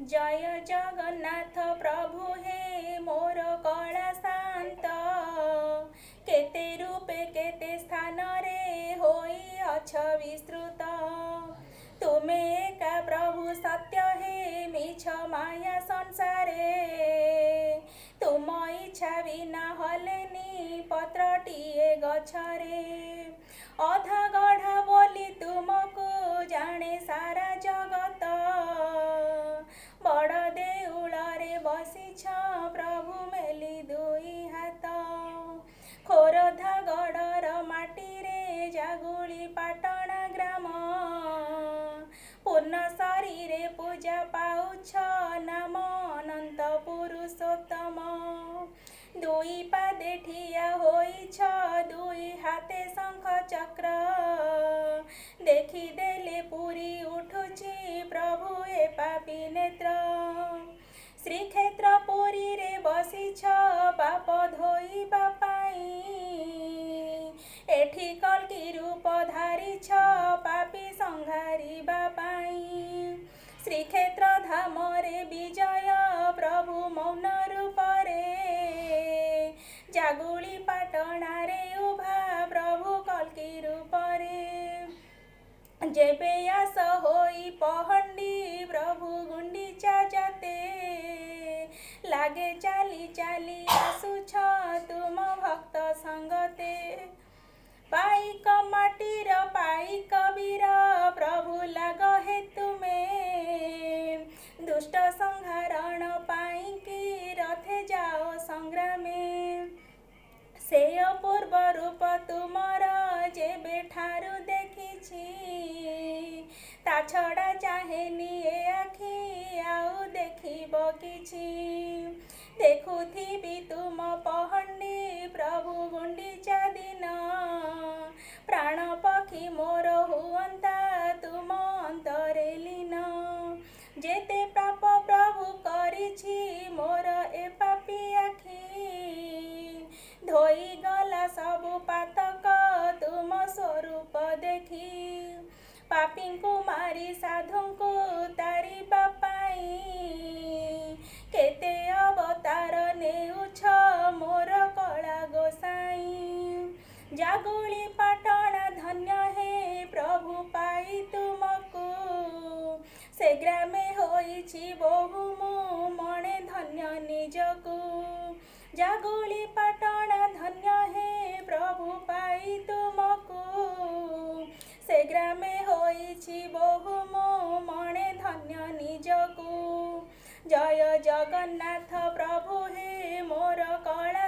जय जगन्नाथ प्रभु हे मोर कला शांत केते रूपे केते स्थान रे होई अछ विस्तृत तुमे का प्रभु सत्य हे मिछ माया संसारे तुम इच्छा विना हलेनी पत्र टीए अधा ପୂର୍ଣ୍ଣ ଶରୀରେ ପୂଜା ପାଉଛ ନାମ ଅନନ୍ତ ପୁରୁଷୋତ୍ତମ ଦୁଇ ପାଦେ ଠିଆ ହୋଇଛ ଦୁଇ ହାତେ ଶଙ୍ଖ ଚକ୍ର ଦେଖିଦେଲେ ପୁରୀ ଉଠୁଛି ପ୍ରଭୁ ଏ ପାପି ନେତ୍ର ଶ୍ରୀକ୍ଷେତ୍ର ପୁରୀରେ ବସିଛ ପାପ ଧୋଇବା ପାଇଁ ଏଠି କଲ୍କି ରୂପ ଧାରିଛ ପାପି ସଂଘାରିବା ପାଇଁ শ্রীক্ষেত্র ধামরে বিজয় প্রভু মৌন রূপরে জাগুলি পাটনারে উভা প্রভু কলকি রূপরে যেবে আস হই পহণ্ডি প্রভু গুণ্ডিচা যাতে লাগে চালি চালি ତା ଛଡ଼ା ଚାହେଁନି ଏ ଆଖି ଆଉ ଦେଖିବ କିଛି ଦେଖୁଥିବି ତୁମ ପହଣ୍ଡି ପ୍ରଭୁ ଗୁଣ୍ଡିଚା ଦିନ ପ୍ରାଣ ପକ୍ଷୀ ମୋର ହୁଅନ୍ତା ତୁମ ଅନ୍ତରେ ଲୀନ ଯେତେ ପାପ ପ୍ରଭୁ କରିଛି ମୋର ଏ ପାପି ଆଖି ଧୋଇଗଲା ସବୁ ପାତ પાપીંકુ મારી સાધુંકુ તારી બાપાઈ કેતે અવતાર નેઉછ મોર કળા ગોસાઈ જાગુળી પાટણા ધન્ય હે પ્રભુ પાઈ તુમકુ ସେ ଗ୍ରାମେ ହୋଇଛି ବହୁ ମୁଁ ମଣେ ଧନ୍ୟ ନିଜକୁ ଜାଗୁଳି ପାଟଣା ଧନ୍ୟ ହେ ପ୍ରଭୁ ପାଇ ତୁ ହୋଇଛି ବହୁ ମୋ ମଣେ ଧନ୍ୟ ନିଜକୁ ଜୟ ଜଗନ୍ନାଥ ପ୍ରଭୁ ହେ ମୋର କଳା